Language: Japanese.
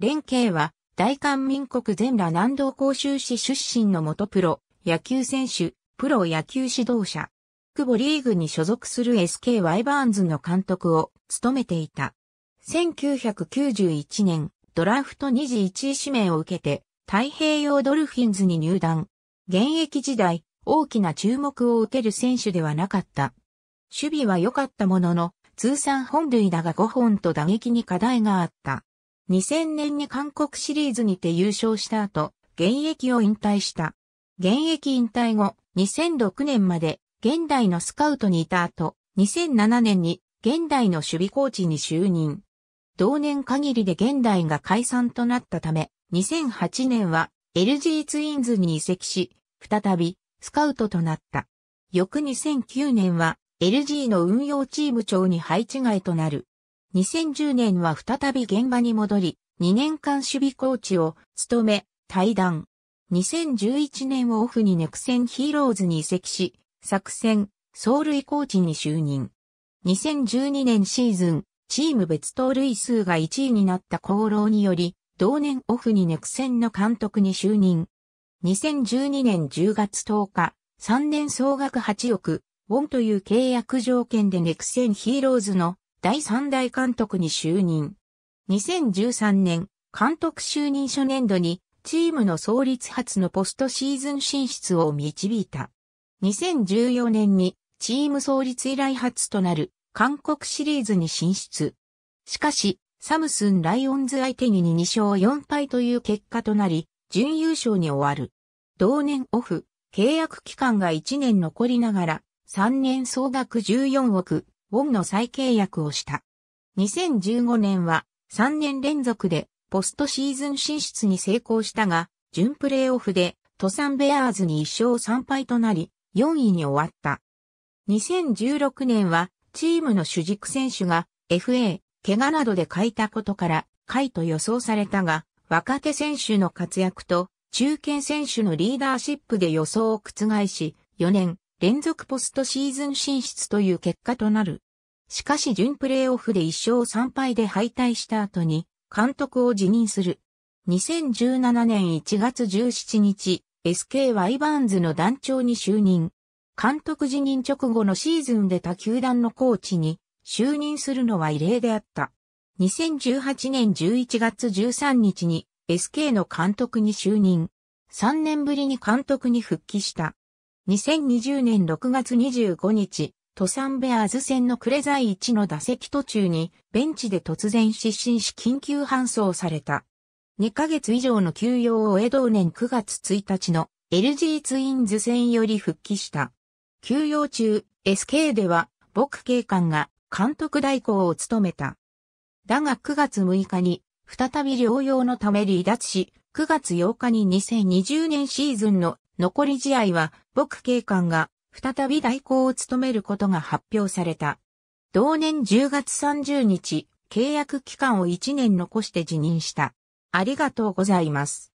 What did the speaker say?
連携は、大韓民国全羅南道甲州市出身の元プロ、野球選手、プロ野球指導者。久保リーグに所属する SK ワイバーンズの監督を務めていた。1991年、ドラフト2次1位指名を受けて、太平洋ドルフィンズに入団。現役時代、大きな注目を受ける選手ではなかった。守備は良かったものの、通算本塁打が5本と打撃に課題があった。2000年に韓国シリーズにて優勝した後、現役を引退した。現役引退後、2006年まで現代のスカウトにいた後、2007年に現代の守備コーチに就任。同年限りで現代が解散となったため、2008年は LG ツインズに移籍し、再びスカウトとなった。翌2009年は LG の運用チーム長に配置外となる。2010年は再び現場に戻り、2年間守備コーチを務め、退団。2011年をオフにネクセンヒーローズに移籍し、作戦、走塁コーチに就任。2012年シーズン、チーム別盗塁数が1位になった功労により、同年オフにネクセンの監督に就任。2012年10月10日、3年総額8億、ウォンという契約条件でネクセンヒーローズの第三代監督に就任。2013年、監督就任初年度に、チームの創立初のポストシーズン進出を導いた。2014年に、チーム創立以来初となる、韓国シリーズに進出。しかし、サムスン・ライオンズ相手に2勝4敗という結果となり、準優勝に終わる。同年オフ、契約期間が1年残りながら、3年総額14億ウォンの再契約をした。2015年は3年連続でポストシーズン進出に成功したが、準プレーオフでトサンベアーズに1勝3敗となり、4位に終わった。2016年はチームの主軸選手が FA、怪我などで欠いたことから回と予想されたが、若手選手の活躍と中堅選手のリーダーシップで予想を覆し、4年連続ポストシーズン進出という結果となる。しかし準プレーオフで1勝3敗で敗退した後に監督を辞任する。2017年1月17日、SK ワイバーンズの団長に就任。監督辞任直後のシーズンで他球団のコーチに就任するのは異例であった。2018年11月13日に SK の監督に就任。3年ぶりに監督に復帰した。2020年6月25日、サンベアーズ戦のクレザイ1の打席途中に、ベンチで突然失神し緊急搬送された。2ヶ月以上の休養を終え同年9月1日の LG ツインズ戦より復帰した。休養中、SK では、僕警官が監督代行を務めた。だが9月6日に、再び療養のため離脱し、9月8日に2020年シーズンの残り試合は、僕警官が再び代行を務めることが発表された。同年10月30日、契約期間を1年残して辞任した。ありがとうございます。